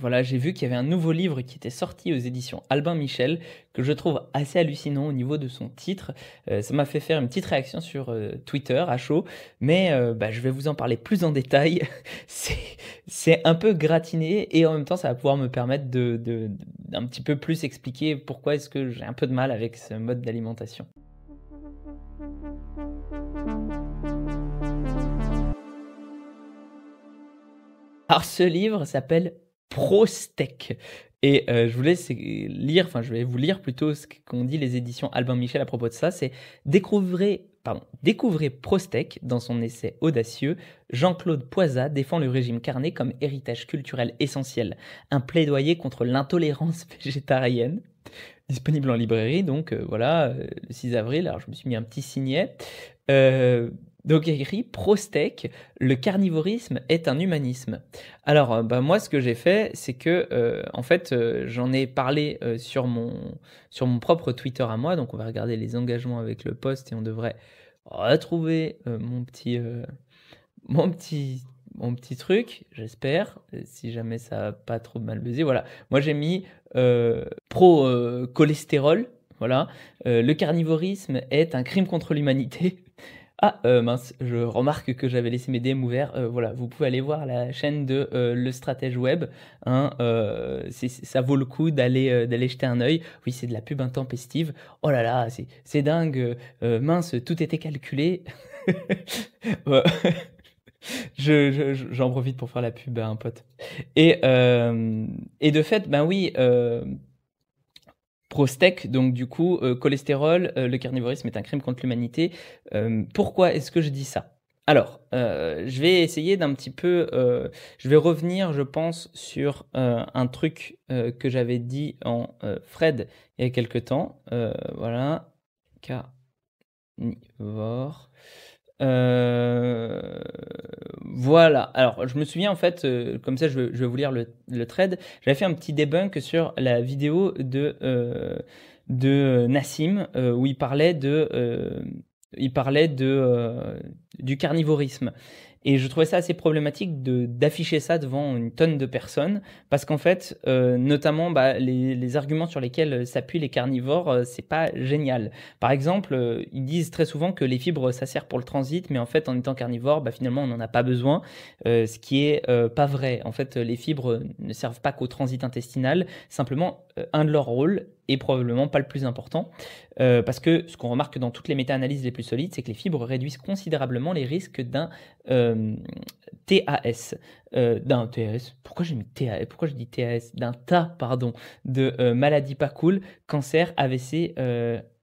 voilà, j'ai vu qu'il y avait un nouveau livre qui était sorti aux éditions Albin Michel, que je trouve assez hallucinant au niveau de son titre. Euh, ça m'a fait faire une petite réaction sur euh, Twitter à chaud, mais euh, bah, je vais vous en parler plus en détail. c'est un peu gratiné et en même temps, ça va pouvoir me permettre de un petit peu plus expliquer pourquoi est-ce que j'ai un peu de mal avec ce mode d'alimentation. Alors ce livre s'appelle Prostèque. Et euh, je voulais lire, enfin je vais vous lire plutôt ce qu'ont dit les éditions Albin Michel à propos de ça, c'est découvrez, pardon, découvrez dans son essai audacieux, Jean-Claude Poisat défend le régime carné comme héritage culturel essentiel, un plaidoyer contre l'intolérance végétarienne. Disponible en librairie, donc euh, voilà, euh, le 6 avril, alors je me suis mis un petit signet. Donc écrit Prostec, le carnivorisme est un humanisme. Alors euh, bah, moi ce que j'ai fait c'est que euh, en fait euh, j'en ai parlé sur mon sur mon propre Twitter à moi donc on va regarder les engagements avec le poste et on devrait retrouver mon petit mon petit mon petit truc, j'espère, si jamais ça n'a pas trop mal buzzé. Voilà, moi j'ai mis pro cholestérol, voilà, le carnivorisme est un crime contre l'humanité. Ah euh, mince, je remarque que j'avais laissé mes DM ouverts. Euh, voilà, vous pouvez aller voir la chaîne de euh, Le Stratège Web. Hein, ça vaut le coup d'aller d'aller jeter un œil. Oui, c'est de la pub intempestive. Oh là là, c'est dingue. mince, tout était calculé. j'en je, profite pour faire la pub à un pote. Et, et de fait, ben oui. Prostec, donc du coup, euh, cholestérol, euh, le carnivorisme est un crime contre l'humanité. Euh, pourquoi est-ce que je dis ça Alors, je vais essayer d'un petit peu, je vais revenir, je pense, sur un truc que j'avais dit en Fred il y a quelque temps. voilà, carnivore. Euh, voilà. Alors, je me souviens en fait, euh, comme ça, je vais, vous lire le, thread. J'avais fait un petit debunk sur la vidéo de euh, de Nassim où il parlait de il parlait de du carnivorisme et je trouvais ça assez problématique de d'afficher ça devant une tonne de personnes, parce qu'en fait, euh, notamment bah, les, les, arguments sur lesquels s'appuient les carnivores, euh, c'est pas génial. Par exemple, euh, ils disent très souvent que les fibres ça sert pour le transit, mais en fait, en étant carnivore, bah, finalement, on n'en a pas besoin, ce qui est pas vrai. En fait, les fibres ne servent pas qu'au transit intestinal. Simplement, euh, un de leurs rôles est probablement pas le plus important, euh, parce que ce qu'on remarque dans toutes les méta-analyses les plus solides, c'est que les fibres réduisent considérablement les risques d'un euh, TAS, d'un TAS, pourquoi j'ai mis TAS, pourquoi je dis TAS, d'un tas, pardon, de maladies pas cool, cancer, AVC,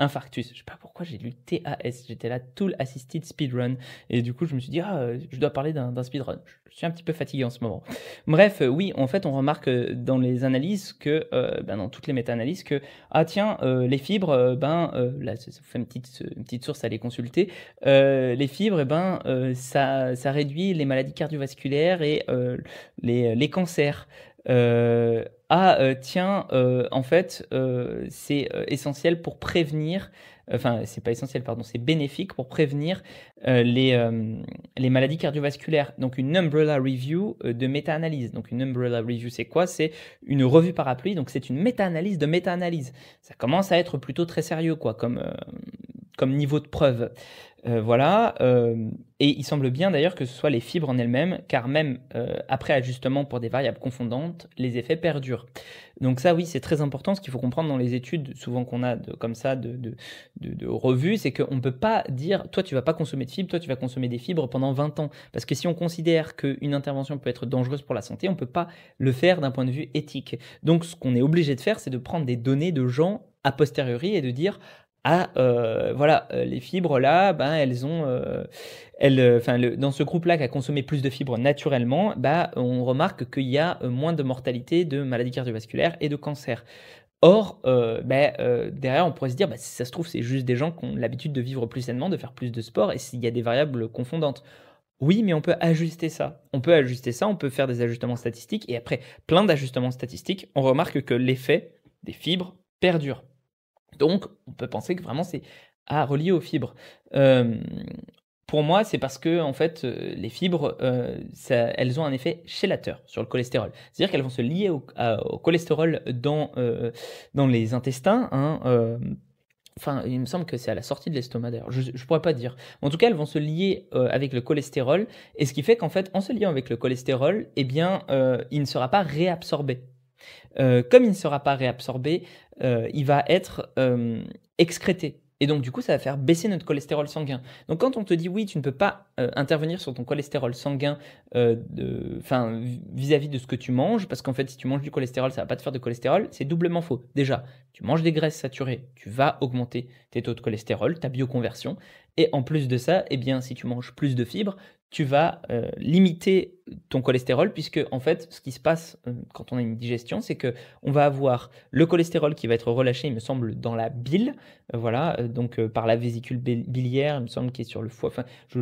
infarctus. Je sais pas pourquoi j'ai lu TAS, j'étais là, Tool Assisted Speedrun. Et du coup, je me suis dit, ah, euh, je dois parler d'un speedrun. Je suis un petit peu fatigué en ce moment. Bref, euh, oui, en fait, on remarque euh, dans les analyses que, ben, dans toutes les méta-analyses, que, ah tiens, les fibres, ben, là, ça vous fait une petite, source à les consulter, les fibres, et eh ben, ça, réduit les maladies cardiovasculaires et les cancers euh, ah euh, tiens, euh, en fait, euh, c'est essentiel pour prévenir, enfin c'est pas essentiel, pardon, c'est bénéfique pour prévenir les, les maladies cardiovasculaires. Donc une umbrella review de méta-analyse. Donc une umbrella review, c'est quoi C'est une revue parapluie, donc c'est une méta-analyse de méta-analyse. Ça commence à être plutôt très sérieux, quoi, comme, comme niveau de preuve. Euh, voilà. Euh, et il semble bien d'ailleurs que ce soit les fibres en elles-mêmes, car même euh, après ajustement pour des variables confondantes, les effets perdurent. Donc ça, oui, c'est très important. Ce qu'il faut comprendre dans les études, souvent qu'on a comme ça de, de, de revues, c'est qu'on ne peut pas dire, toi, tu vas pas consommer de fibres, toi, tu vas consommer des fibres pendant 20 ans. Parce que si on considère qu'une intervention peut être dangereuse pour la santé, on ne peut pas le faire d'un point de vue éthique. Donc ce qu'on est obligé de faire, c'est de prendre des données de gens a posteriori et de dire ah voilà euh, les fibres là ben elles ont euh, enfin dans ce groupe là qui a consommé plus de fibres naturellement bah on remarque qu'il y a moins de mortalité de maladies cardiovasculaires et de cancers Or, ben, derrière, on pourrait se dire, ben, si ça se trouve, c'est juste des gens qui ont l'habitude de vivre plus sainement, de faire plus de sport, et s'il y a des variables confondantes. Oui, mais on peut ajuster ça. On peut ajuster ça, on peut faire des ajustements statistiques, et après plein d'ajustements statistiques, on remarque que l'effet des fibres perdure. Donc, on peut penser que vraiment c'est à ah, relier aux fibres. pour moi, c'est parce que en fait, euh, les fibres, euh, elles ont un effet chélateur sur le cholestérol. C'est-à-dire qu'elles vont se lier au, cholestérol euh, dans, les intestins. Hein, enfin, il me semble que c'est à la sortie de l'estomac d'ailleurs, je ne pourrais pas dire. En tout cas, elles vont se lier avec le cholestérol, et ce qui fait qu'en fait, en se liant avec le cholestérol, eh bien, il ne sera pas réabsorbé euh, comme il ne sera pas réabsorbé, euh, il va être euh, excrété. Et donc, du coup, ça va faire baisser notre cholestérol sanguin. Donc, quand on te dit oui, tu ne peux pas intervenir sur ton cholestérol sanguin vis-à-vis -vis de ce que tu manges, parce qu'en fait, si tu manges du cholestérol, ça ne va pas te faire de cholestérol, c'est doublement faux. Déjà, tu manges des graisses saturées, tu vas augmenter tes taux de cholestérol, ta bioconversion. Et en plus de ça, eh bien, si tu manges plus de fibres, tu vas euh, limiter ton cholestérol puisque en fait ce qui se passe euh, quand on a une digestion c'est que on va avoir le cholestérol qui va être relâché il me semble dans la bile voilà euh, donc par la vésicule biliaire il me semble qui est sur le foie enfin je,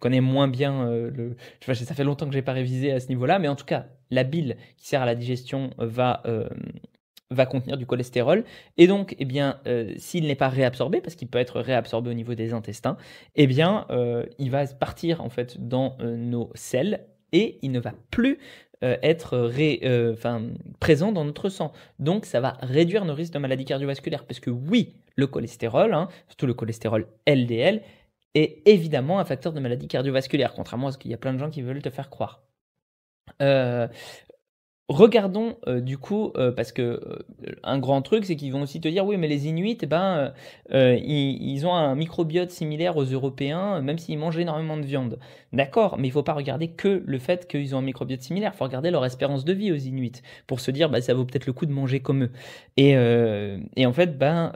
connais moins bien le ça fait longtemps que je n'ai pas révisé à ce niveau là mais en tout cas la bile qui sert à la digestion va va contenir du cholestérol. Et donc, eh bien, euh, s'il n'est pas réabsorbé, parce qu'il peut être réabsorbé au niveau des intestins, eh bien, euh, il va partir en fait dans euh, nos selles et il ne va plus être présent dans notre sang. Donc, ça va réduire nos risques de maladies cardiovasculaires, parce que oui, le cholestérol, hein, surtout le cholestérol LDL, est évidemment un facteur de maladie cardiovasculaire, contrairement à ce qu'il y a plein de gens qui veulent te faire croire. Euh, Regardons euh, du coup, euh, parce que euh, un grand truc, c'est qu'ils vont aussi te dire oui, mais les Inuits, eh ben, ils, ont un microbiote similaire aux Européens, même s'ils mangent énormément de viande. D'accord, mais il faut pas regarder que le fait qu'ils ont un microbiote similaire. Il faut regarder leur espérance de vie aux Inuits pour se dire bah, ça vaut peut-être le coup de manger comme eux. Et, et en fait, ben,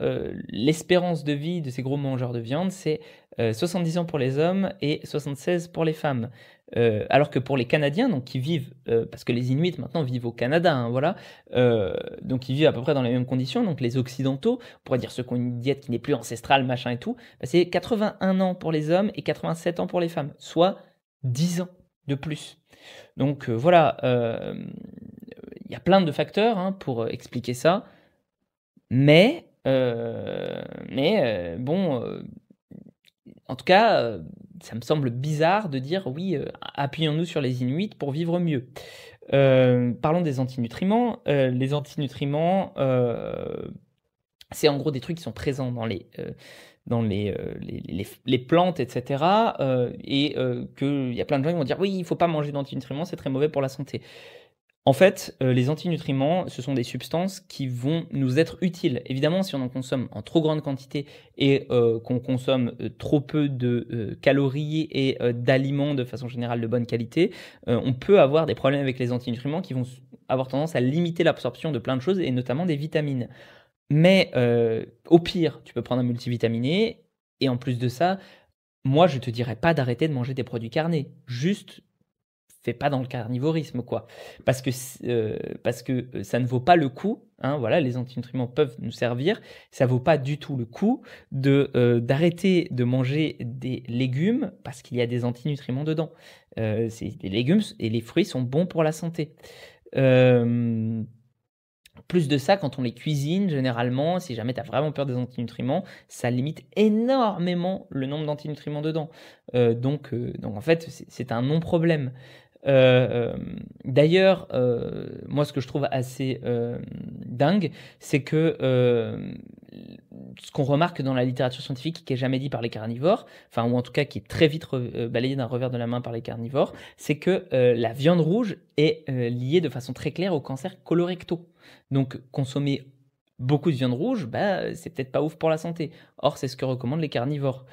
l'espérance de vie de ces gros mangeurs de viande, c'est 70 ans pour les hommes et 76 pour les femmes. Euh, alors que pour les Canadiens, donc qui vivent, euh, parce que les Inuits maintenant vivent au Canada, hein, voilà, euh, donc ils vivent à peu près dans les mêmes conditions. Donc les Occidentaux, on pourrait dire ceux qui ont une diète qui n'est plus ancestrale, machin et tout, bah, c'est 81 ans pour les hommes et 87 ans pour les femmes, soit 10 ans de plus. Donc voilà, il y a plein de facteurs hein, pour expliquer ça, mais mais bon en tout cas, euh, ça me semble bizarre de dire oui, euh, appuyons-nous sur les Inuits pour vivre mieux. Euh, parlons des antinutriments. les antinutriments, c'est en gros des trucs qui sont présents dans les, dans les, plantes, etc. et qu'il y a plein de gens qui vont dire oui, il ne faut pas manger d'antinutriments, c'est très mauvais pour la santé. En fait, euh, les antinutriments, ce sont des substances qui vont nous être utiles. Évidemment, si on en consomme en trop grande quantité et euh, qu'on consomme euh, trop peu de calories et d'aliments de façon générale de bonne qualité, on peut avoir des problèmes avec les antinutriments qui vont avoir tendance à limiter l'absorption de plein de choses et notamment des vitamines. Mais au pire, tu peux prendre un multivitaminé et en plus de ça, moi, je te dirais pas d'arrêter de manger des produits carnés. Juste fais pas dans le carnivorisme, quoi. Parce que, euh, parce que euh, ça ne vaut pas le coup. Hein, voilà, les antinutriments peuvent nous servir. Ça vaut pas du tout le coup de euh, d'arrêter de manger des légumes parce qu'il y a des antinutriments dedans. les légumes et les fruits sont bons pour la santé. Plus de ça, quand on les cuisine, généralement, si jamais tu as vraiment peur des antinutriments, ça limite énormément le nombre d'antinutriments dedans. donc, donc, en fait, c'est un non-problème. Euh, euh, d'ailleurs, euh, moi, ce que je trouve assez dingue, c'est que ce qu'on remarque dans la littérature scientifique qui est jamais dit par les carnivores, enfin ou en tout cas qui est très vite balayé d'un revers de la main par les carnivores, c'est que la viande rouge est liée de façon très claire au cancer colorecto Donc consommer beaucoup de viande rouge, bah c'est peut-être pas ouf pour la santé. Or c'est ce que recommandent les carnivores.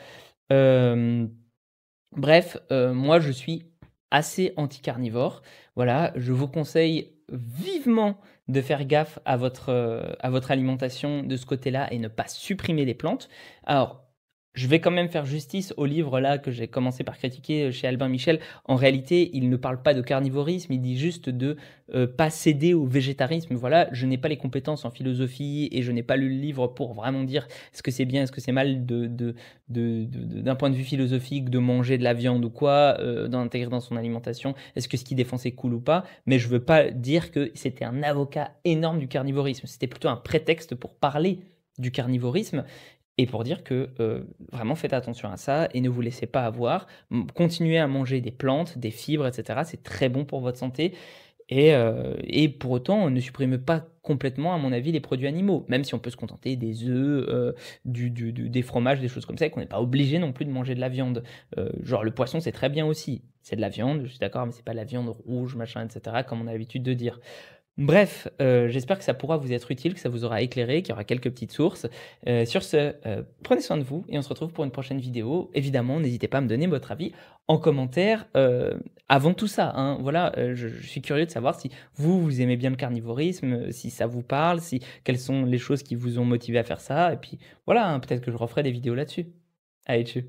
bref, moi je suis assez carnivore. Voilà, je vous conseille vivement de faire gaffe à votre, euh, à votre alimentation de ce côté-là et ne pas supprimer les plantes. Alors, je vais quand même faire justice au livre là que j'ai commencé par critiquer euh, chez Albin Michel. En réalité, il ne parle pas de carnivorisme, il dit juste de euh, pas céder au végétarisme. Voilà, je n'ai pas les compétences en philosophie et je n'ai pas lu le livre pour vraiment dire est-ce que c'est bien, est-ce que c'est mal d'un point de vue philosophique de manger de la viande ou quoi, euh, d'intégrer dans son alimentation, est-ce que ce qu'il défend c'est cool ou pas. Mais je veux pas dire que c'était un avocat énorme du carnivorisme. C'était plutôt un prétexte pour parler du carnivorisme et pour dire que euh, vraiment faites attention à ça et ne vous laissez pas avoir. Continuez à manger des plantes, des fibres, etc. C'est très bon pour votre santé. Et, euh, et pour autant, ne supprimez pas complètement, à mon avis, les produits animaux, même si on peut se contenter des œufs, euh, du, des fromages, des choses comme ça, et qu'on n'est pas obligé non plus de manger de la viande. genre le poisson, c'est très bien aussi. C'est de la viande, je suis d'accord, mais c'est pas la viande rouge, machin, etc., comme on a l'habitude de dire. Bref, euh, j'espère que ça pourra vous être utile, que ça vous aura éclairé, qu'il y aura quelques petites sources. Euh, sur ce, euh, prenez soin de vous et on se retrouve pour une prochaine vidéo. Évidemment, n'hésitez pas à me donner votre avis en commentaire avant tout ça. Hein. voilà, je, suis curieux de savoir si vous, vous aimez bien le carnivorisme, si ça vous parle, si quelles sont les choses qui vous ont motivé à faire ça. Et puis voilà, hein, peut-être que je referai des vidéos là-dessus. Allez, y